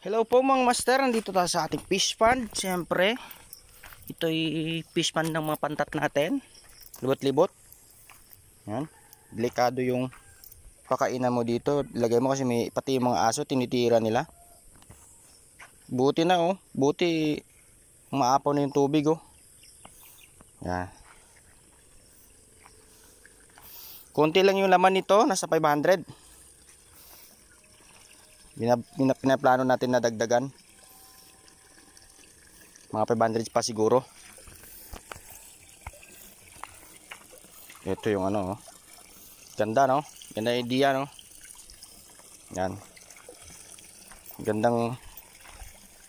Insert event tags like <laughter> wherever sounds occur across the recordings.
Hello po mga master, nandito tayo sa ating fish pond. Siyempre, ito ay fish pond ng mga pantat natin. Libot-libot. Yan. Delikado yung pakainan mo dito. Lagay mo kasi may pati yung mga aso tinitira nila. Buti na oh. Buti umaapaw na yung tubig oh. Yan. Konti lang yung laman nito, nasa 500 pinaplano natin na dagdagan mga 500 pa siguro ito yung ano oh. ganda no ganda idea no yan gandang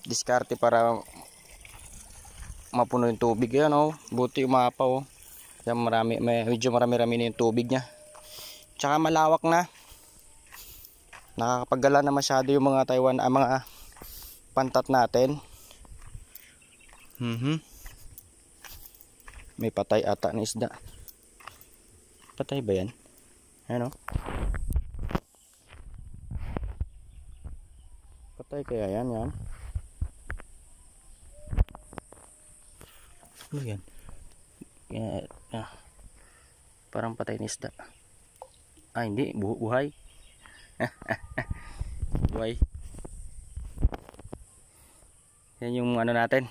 diskarte para mapuno yung tubig yan oh buti umapaw oh. yan marami may, medyo marami rami na yung tubig nya tsaka malawak na nakakapaggala na masyado yung mga Taiwan ang ah, mga pantat natin mm -hmm. may patay ata na isda patay ba yan ano patay kaya yan yan ano yan yeah, ah. parang patay na isda ah hindi buhay <laughs> Buhay. Yan yung ano natin.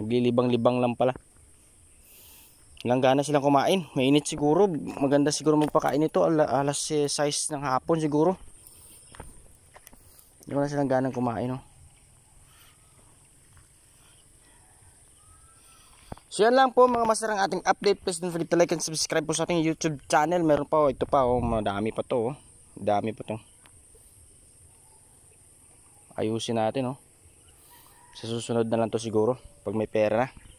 Naglilibang-libang lang pala. Ilang gana silang kumain. Mainit siguro. Maganda siguro magpakain ito. Al alas size ng hapon siguro. Hindi ko na silang ganang kumain. Oh. So yan lang po mga master ang ating update. Please don't forget to like and subscribe po sa ating YouTube channel. Meron pa oh, ito pa oh, madami pa to oh. Dami pa to. Ayusin natin oh. Sa susunod na lang to siguro pag may pera na.